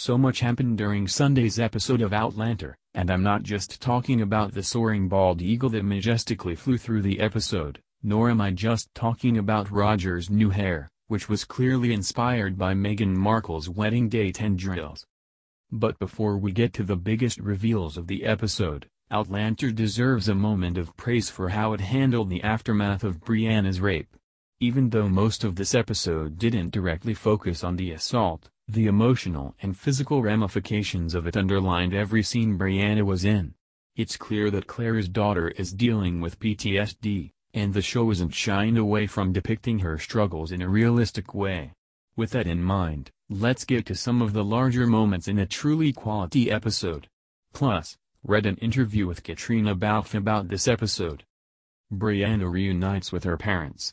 So much happened during Sunday's episode of Outlander, and I'm not just talking about the soaring bald eagle that majestically flew through the episode, nor am I just talking about Roger's new hair, which was clearly inspired by Meghan Markle's wedding day tendrils. But before we get to the biggest reveals of the episode, Outlander deserves a moment of praise for how it handled the aftermath of Brianna's rape. Even though most of this episode didn't directly focus on the assault, the emotional and physical ramifications of it underlined every scene Brianna was in. It's clear that Claire's daughter is dealing with PTSD, and the show isn't shying away from depicting her struggles in a realistic way. With that in mind, let's get to some of the larger moments in a truly quality episode. Plus, read an interview with Katrina Balfe about this episode. Brianna reunites with her parents.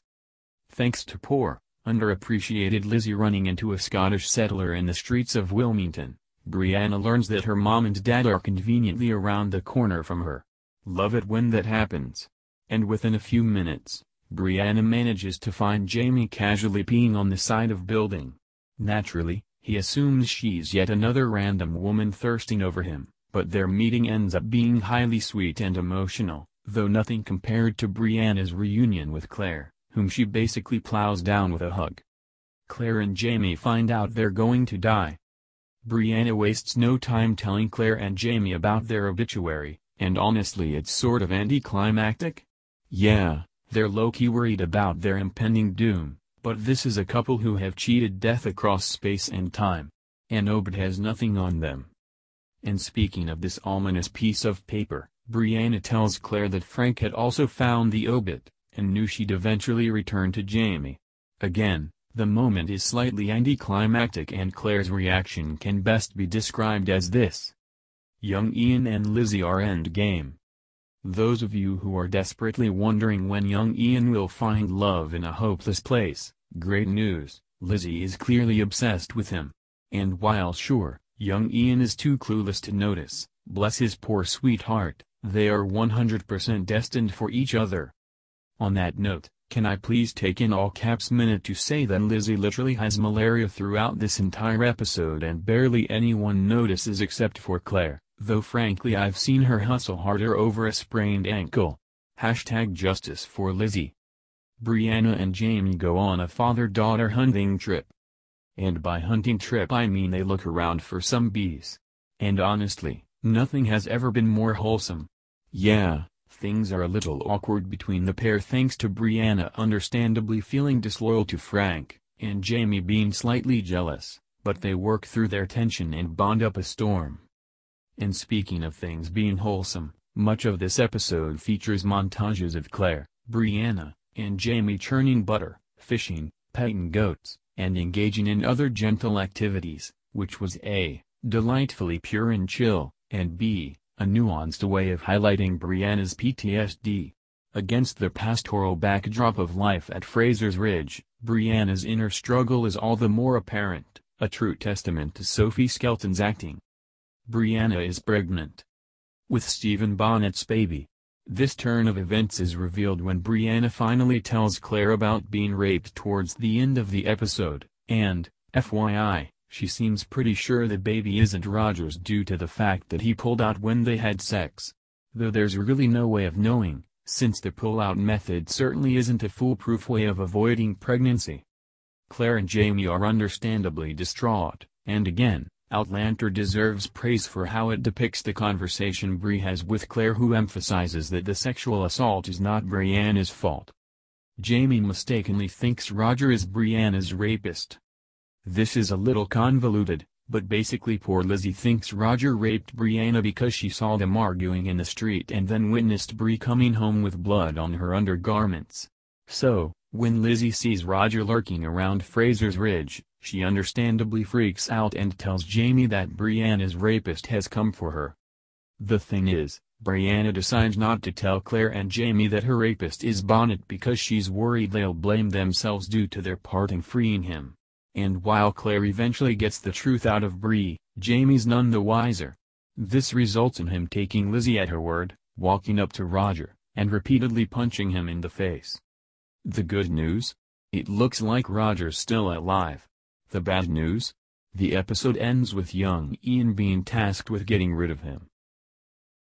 Thanks to poor, Underappreciated Lizzie running into a Scottish settler in the streets of Wilmington, Brianna learns that her mom and dad are conveniently around the corner from her. Love it when that happens. And within a few minutes, Brianna manages to find Jamie casually peeing on the side of building. Naturally, he assumes she's yet another random woman thirsting over him, but their meeting ends up being highly sweet and emotional, though nothing compared to Brianna's reunion with Claire whom she basically plows down with a hug. Claire and Jamie find out they're going to die. Brianna wastes no time telling Claire and Jamie about their obituary, and honestly it's sort of anticlimactic. Yeah, they're low-key worried about their impending doom, but this is a couple who have cheated death across space and time. And Obed has nothing on them. And speaking of this ominous piece of paper, Brianna tells Claire that Frank had also found the obit, and knew she'd eventually return to Jamie. Again, the moment is slightly anticlimactic and Claire's reaction can best be described as this. Young Ian and Lizzie are endgame. Those of you who are desperately wondering when young Ian will find love in a hopeless place, great news, Lizzie is clearly obsessed with him. And while sure, young Ian is too clueless to notice, bless his poor sweetheart, they are 100% destined for each other, on that note, can I please take in all caps minute to say that Lizzie literally has malaria throughout this entire episode and barely anyone notices except for Claire, though frankly I've seen her hustle harder over a sprained ankle. Hashtag justice for Lizzie. Brianna and Jamie go on a father-daughter hunting trip. And by hunting trip I mean they look around for some bees. And honestly, nothing has ever been more wholesome. Yeah, Things are a little awkward between the pair thanks to Brianna understandably feeling disloyal to Frank, and Jamie being slightly jealous, but they work through their tension and bond up a storm. And speaking of things being wholesome, much of this episode features montages of Claire, Brianna, and Jamie churning butter, fishing, petting goats, and engaging in other gentle activities, which was A, delightfully pure and chill, and B, a nuanced way of highlighting Brianna's PTSD. Against the pastoral backdrop of life at Fraser's Ridge, Brianna's inner struggle is all the more apparent, a true testament to Sophie Skelton's acting. Brianna is pregnant with Stephen Bonnet's baby. This turn of events is revealed when Brianna finally tells Claire about being raped towards the end of the episode, and, FYI, she seems pretty sure the baby isn't Roger's due to the fact that he pulled out when they had sex. Though there's really no way of knowing, since the pull-out method certainly isn't a foolproof way of avoiding pregnancy. Claire and Jamie are understandably distraught, and again, Outlander deserves praise for how it depicts the conversation Bri has with Claire who emphasizes that the sexual assault is not Brianna's fault. Jamie mistakenly thinks Roger is Brianna's rapist, this is a little convoluted, but basically poor Lizzie thinks Roger raped Brianna because she saw them arguing in the street and then witnessed Bri coming home with blood on her undergarments. So, when Lizzie sees Roger lurking around Fraser's Ridge, she understandably freaks out and tells Jamie that Brianna's rapist has come for her. The thing is, Brianna decides not to tell Claire and Jamie that her rapist is Bonnet because she's worried they'll blame themselves due to their part in freeing him and while Claire eventually gets the truth out of Bree, Jamie's none the wiser. This results in him taking Lizzie at her word, walking up to Roger, and repeatedly punching him in the face. The good news? It looks like Roger's still alive. The bad news? The episode ends with young Ian being tasked with getting rid of him.